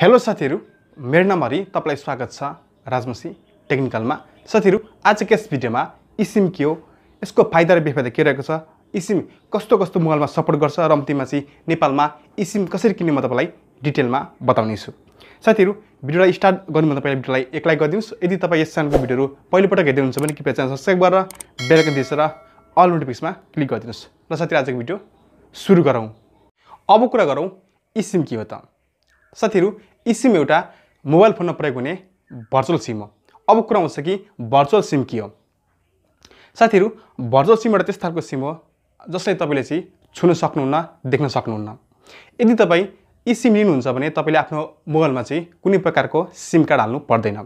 hello साथीहरू मेरो नाम हरि तपाईँलाई स्वागत छ राजमसी टेक्निकलमा साथीहरू आजको यस भिडियोमा इसिम के हो यसको फाइदा र बेफाइदा के रहेको छ इसिम कस्तो कस्तो मोबाइलमा सपोर्ट गर्छ र अन्तिममा चाहिँ नेपालमा इसिम कसरी किन्ने म तपाईँलाई डिटेलमा बताउनेछु साथीहरू भिडियोलाई स्टार्ट गर्नुभन्दा पहिला भिडियोलाई एक लाइक गरिदिनुहोस् यदि तपाईँ यस च्यानलको भिडियोहरू पहिलोपटक हेर्दै हुनुहुन्छ भने कृपया च्यानल सब्सक्राइब गरेर बेलकन दिएर अल नोटिफिकेसनमा क्लिक गरिदिनुहोस् र साथीहरू आजको भिडियो सुरु गरौँ अब कुरा गरौँ इसिम के हो त साथीहरू यी सिम एउटा मोबाइल फोनमा प्रयोग हुने भर्चुअल सिम हो अब कुरा आउँछ कि भर्चुअल सिम के हो साथीहरू भर्चुअल सिम एउटा त्यस्तो खालको सिम हो जसलाई तपाईँले चाहिँ छुन सक्नुहुन्न देख्न सक्नुहुन्न यदि तपाईँ यी सिम लिनुहुन्छ भने तपाईँले आफ्नो मोबाइलमा चाहिँ कुनै प्रकारको सिम कार्ड हाल्नु पर्दैन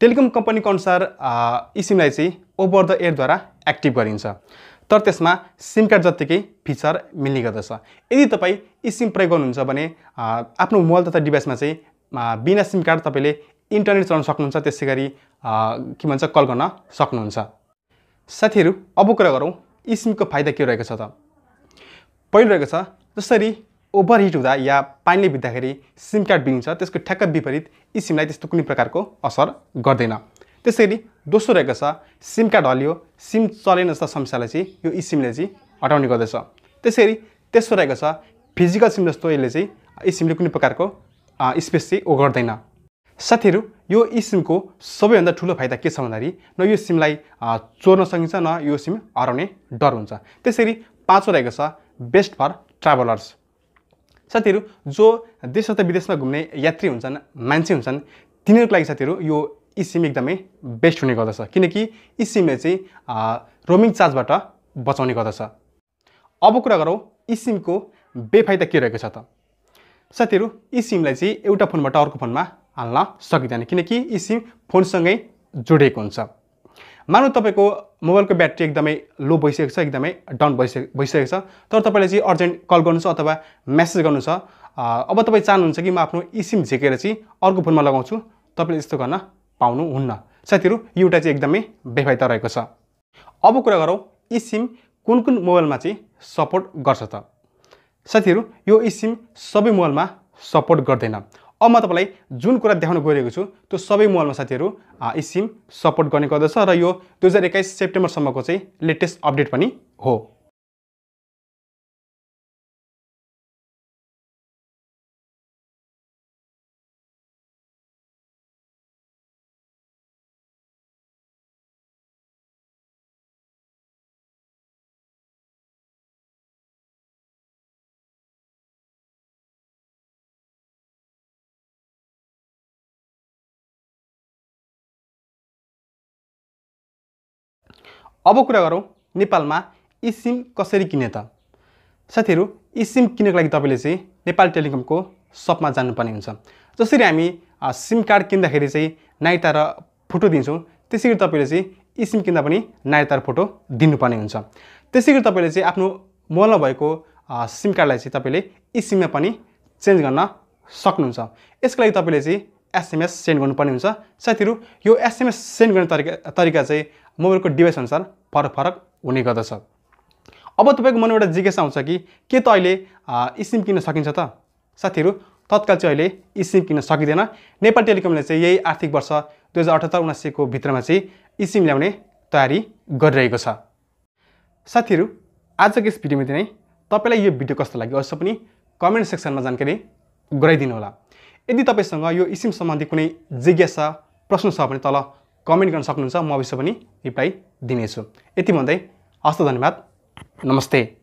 टेलिकम कम्पनीको अनुसार यी सिमलाई चाहिँ ओभर द एयरद्वारा एक्टिभ गरिन्छ तर त्यसमा सिम कार्ड जत्तिकै फिचर मिल्ने गर्दछ यदि तपाईँ यी सिम प्रयोग गर्नुहुन्छ भने आफ्नो मोबाइल तथा डिभाइसमा चाहिँ बिना सिम कार्ड तपाईँले इन्टरनेट चलाउन सक्नुहुन्छ त्यसै गरी के भन्छ कल गर्न सक्नुहुन्छ साथीहरू अब कुरा गरौँ यी सिमको फाइदा के रहेको छ त पहिलो रहेको छ जसरी ओभर हिट हुँदा या पानीले भित्दाखेरि सिम कार्ड बिग्रिन्छ त्यसको ठ्याक्क विपरीत यी सिमलाई त्यस्तो कुनै प्रकारको असर गर्दैन त्यसै गरी दोस्रो रहेको छ सिम कार्ड हलियो सिम चलेन जस्तो समस्यालाई चाहिँ यो इसिमले चाहिँ हटाउने गर्दछ त्यसरी तेस्रो रहेको छ फिजिकल सिम जस्तो यसले चाहिँ इसिमले कुनै प्रकारको स्पेस चाहिँ ओगर्दैन साथीहरू यो इसिमको सबैभन्दा ठुलो फाइदा के छ भन्दाखेरि न यो सिमलाई चोर्न सकिन्छ न यो सिम हराउने डर हुन्छ त्यसरी पाँचौँ रहेको छ बेस्ट फर ट्राभलर्स साथीहरू जो देश तथा विदेशमा घुम्ने यात्री हुन्छन् मान्छे हुन्छन् तिनीहरूको लागि साथीहरू यो यी सिम एकदमै बेस्ट हुने गर्दछ किनकि यी सिमले चाहिँ रोमिङ चार्जबाट बचाउने गर्दछ अब कुरा गरौँ यी सिमको बेफाइदा के रहेको छ त साथीहरू यी सिमलाई चाहिँ एउटा फोनबाट अर्को फोनमा हाल्न सकिँदैन किनकि यी सिम फोनसँगै जोडिएको हुन्छ मानव तपाईँको मोबाइलको ब्याट्री एकदमै लो भइसकेको छ एकदमै डाउन भइसके भइसकेको छ तर तपाईँले चाहिँ अर्जेन्ट कल गर्नु छ अथवा मेसेज गर्नु छ अब तपाईँ चाहनुहुन्छ कि म आफ्नो इसिम झिकेर चाहिँ अर्को फोनमा लगाउँछु तपाईँले यस्तो गर्न पाउनुहुन्न साथीहरू एउटा चाहिँ एकदमै बेफाइदा रहेको छ अब कुरा गरौँ यी सिम कुन कुन मोबाइलमा चाहिँ सपोर्ट गर्छ त साथीहरू यो यी सिम सबै मोबाइलमा सपोर्ट गर्दैन अब म तपाईँलाई जुन कुरा देखाउन गइरहेको छु त्यो सबै मोबाइलमा साथीहरू यी सिम सपोर्ट गर्ने गर्दछ र यो दुई हजार एक्काइस सेप्टेम्बरसम्मको चाहिँ लेटेस्ट अपडेट पनि हो अब कुरा गरौँ नेपालमा इसिम कसरी किने त साथीहरू इसिम सिम लागि तपाईँले चाहिँ नेपाल टेलिकमको सपमा जानुपर्ने हुन्छ जसरी हामी सिम कार्ड किन्दाखेरि चाहिँ नाइटा र फोटो दिन्छौँ त्यसै गरी तपाईँले चाहिँ इसिम किन्दा पनि नाइटा र फोटो दिनुपर्ने हुन्छ त्यसै गरी तपाईँले चाहिँ आफ्नो मोबाइलमा भएको सिम कार्डलाई चाहिँ तपाईँले इसिममा पनि चेन्ज गर्न सक्नुहुन्छ यसको लागि तपाईँले चाहिँ एसएमएस सेन्ड गर्नुपर्ने हुन्छ साथीहरू यो एसएमएस सेन्ड गर्ने तरिका तरिका चाहिँ मोबाइलको डिभाइस अनुसार फरक फरक हुने गर्दछ अब तपाईँको मनमा एउटा जिज्ञासा आउँछ कि के त अहिले इसिम किन्न सकिन्छ त साथीहरू तत्काल चाहिँ अहिले इसिम किन्न सकिँदैन नेपाल टेलिकमले चाहिँ यही आर्थिक वर्ष दुई हजार अठहत्तर उनासीको भित्रमा चाहिँ इसिम ल्याउने तयारी गरिरहेको छ साथीहरू आजको यस भिडियोमा नै तपाईँलाई यो भिडियो कस्तो लाग्यो अवश्य पनि कमेन्ट सेक्सनमा जानकारी गराइदिनु होला यदि तपाईँसँग यो इसिम सम्बन्धी कुनै जिज्ञासा प्रश्न छ भने तल कमेन्ट गर्न सक्नुहुन्छ म अवश्य पनि रिप्लाई दिनेछु यति भन्दै हस्त धन्यवाद नमस्ते